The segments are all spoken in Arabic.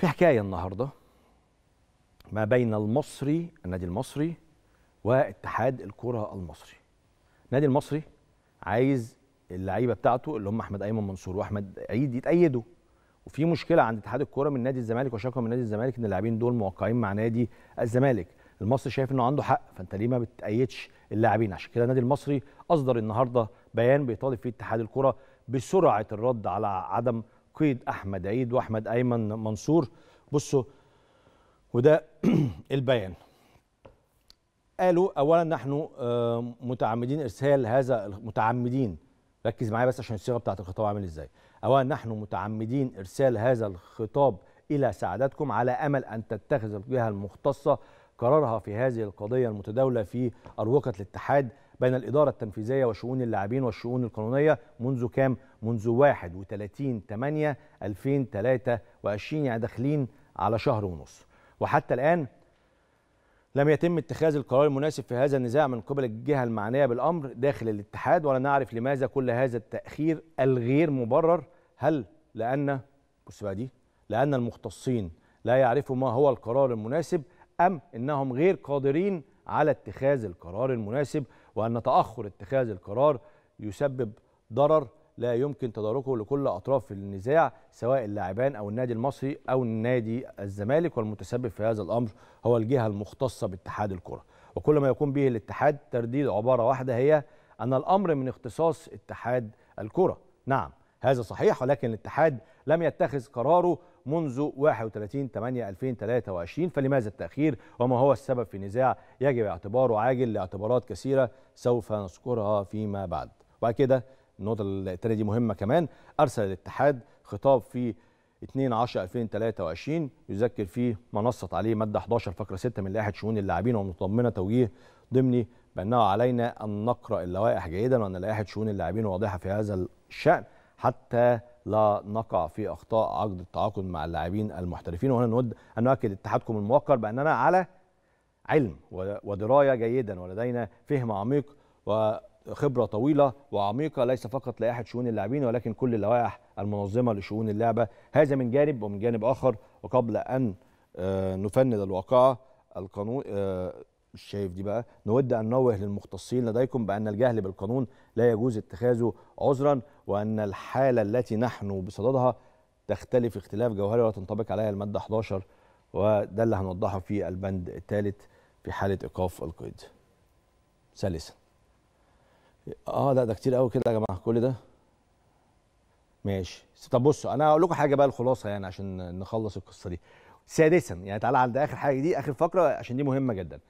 في حكاية النهاردة ما بين المصري النادي المصري واتحاد الكرة المصري النادي المصري عايز اللعيبة بتاعته اللي هم أحمد أيمن منصور وأحمد عيد يتأيدوا وفي مشكلة عند اتحاد الكرة من نادي الزمالك وشكوى من نادي الزمالك إن اللاعبين دول موقعين مع نادي الزمالك المصري شايف إنه عنده حق فأنت ليه ما بتأيدش اللاعبين عشان كده النادي المصري أصدر النهاردة بيان بيطالب فيه اتحاد الكرة بسرعة الرد على عدم التوقيت احمد عيد واحمد ايمن منصور بصوا وده البيان قالوا اولا نحن آه، متعمدين ارسال هذا متعمدين ركز معايا بس عشان الصيغه بتاعت الخطاب عامل ازاي اولا نحن متعمدين ارسال هذا الخطاب الى سعادتكم على امل ان تتخذ الجهه المختصه قرارها في هذه القضيه المتداوله في اروقه الاتحاد بين الإدارة التنفيذية وشؤون اللاعبين والشؤون القانونية منذ كام؟ منذ 31 8 2023 يعني داخلين على شهر ونص وحتى الآن لم يتم اتخاذ القرار المناسب في هذا النزاع من قبل الجهة المعنية بالأمر داخل الاتحاد ولا نعرف لماذا كل هذا التأخير الغير مبرر هل لأن بص بقى دي لأن المختصين لا يعرفوا ما هو القرار المناسب أم إنهم غير قادرين على اتخاذ القرار المناسب وأن تأخر اتخاذ القرار يسبب ضرر لا يمكن تداركه لكل أطراف النزاع سواء اللاعبان أو النادي المصري أو النادي الزمالك والمتسبب في هذا الأمر هو الجهة المختصة باتحاد الكرة وكل ما يقوم به الاتحاد ترديد عبارة واحدة هي أن الأمر من اختصاص اتحاد الكرة نعم هذا صحيح ولكن الاتحاد لم يتخذ قراره منذ 31 8 2023 فلماذا التأخير وما هو السبب في نزاع يجب اعتباره عاجل لاعتبارات كثيرة سوف نذكرها فيما بعد وبعد كده النقطة الثانية دي مهمة كمان أرسل الاتحاد خطاب في 2 10 2023 يذكر فيه منصة عليه مادة 11 فقرة 6 من لائحة شؤون اللاعبين ومطمنة توجيه ضمني بأنه علينا أن نقرأ اللوائح جيدا وأن لائحة شؤون اللاعبين واضحة في هذا الشأن حتى لا نقع في اخطاء عقد التعاقد مع اللاعبين المحترفين وهنا نود ان نؤكد اتحادكم الموقر باننا على علم ودرايه جيدا ولدينا فهم عميق وخبره طويله وعميقه ليس فقط لائحه شؤون اللاعبين ولكن كل اللوائح المنظمه لشؤون اللعبه هذا من جانب ومن جانب اخر وقبل ان آه، نفند الواقعه القانون آه، مش شايف دي بقى نود أن نوه للمختصين لديكم بأن الجهل بالقانون لا يجوز اتخاذه عذرا وأن الحالة التي نحن بصددها تختلف اختلاف جوهري ولا تنطبق عليها المادة 11 وده اللي هنوضحه في البند الثالث في حالة إيقاف القيد ثالثا اه ده ده كتير قوي كده يا جماعه كل ده ماشي طب بصوا انا هقول لكم حاجه بقى الخلاصه يعني عشان نخلص القصه دي سادسا يعني تعالى عند اخر حاجه دي اخر فقره عشان دي مهمه جدا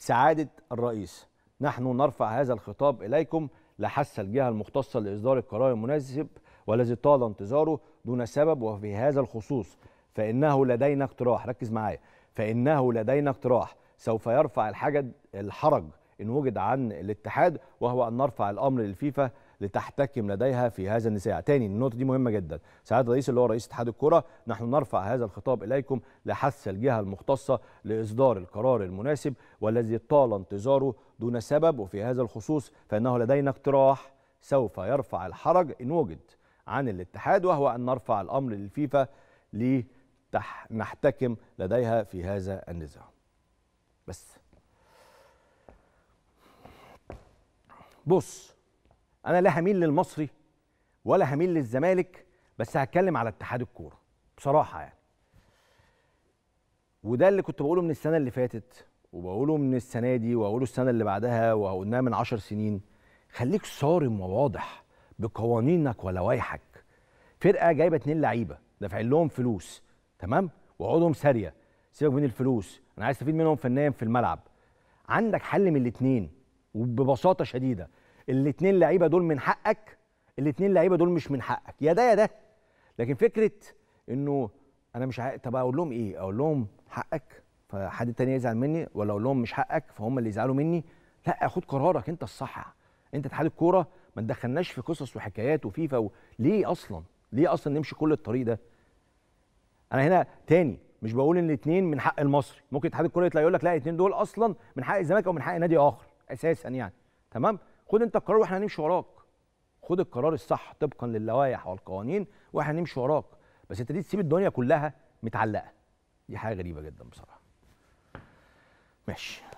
سعادة الرئيس نحن نرفع هذا الخطاب إليكم لحث الجهة المختصة لإصدار القرار المناسب والذي طال انتظاره دون سبب وفي هذا الخصوص فإنه لدينا اقتراح ركز معايا فإنه لدينا اقتراح سوف يرفع الحجج الحرج إن وجد عن الاتحاد وهو أن نرفع الأمر للفيفا لتحتكم لديها في هذا النزاع تاني النقطه دي مهمه جدا سعاده الرئيس اللي هو رئيس اتحاد الكره نحن نرفع هذا الخطاب اليكم لحث الجهه المختصه لاصدار القرار المناسب والذي طال انتظاره دون سبب وفي هذا الخصوص فانه لدينا اقتراح سوف يرفع الحرج ان وجد عن الاتحاد وهو ان نرفع الامر للفيفا لنحتكم لديها في هذا النزاع بس بص انا لا هميل للمصري ولا هميل للزمالك بس هتكلم على اتحاد الكوره بصراحه يعني وده اللي كنت بقوله من السنه اللي فاتت وبقوله من السنه دي وهقوله السنه اللي بعدها وقلناها من عشر سنين خليك صارم وواضح بقوانينك ولوائحك فرقه جايبه اتنين لعيبه دافعين لهم فلوس تمام وعودهم ساريه سيبك من الفلوس انا عايز استفيد منهم فنيا في الملعب عندك حل من الاتنين وببساطه شديده الاثنين لعيبه دول من حقك الاثنين لعيبه دول مش من حقك يا ده يا ده لكن فكره انه انا مش عارف طب اقول لهم ايه اقول لهم حقك فحد تاني يزعل مني ولا اقول لهم مش حقك فهم اللي يزعلوا مني لا خد قرارك انت الصح انت اتحاد الكوره ما تدخلناش في قصص وحكايات وفيفا و... ليه اصلا ليه اصلا نمشي كل الطريق ده انا هنا تاني مش بقول ان الاثنين من حق المصري ممكن اتحاد الكوره يطلع يقول لك لا الاثنين دول اصلا من حق الزمالك او من حق نادي اخر اساسا يعني تمام خد انت القرار واحنا هنمشي وراك خد القرار الصح طبقا للوائح والقوانين واحنا هنمشي وراك بس انت دي تسيب الدنيا كلها متعلقه دي حاجه غريبه جدا بصراحه ماشي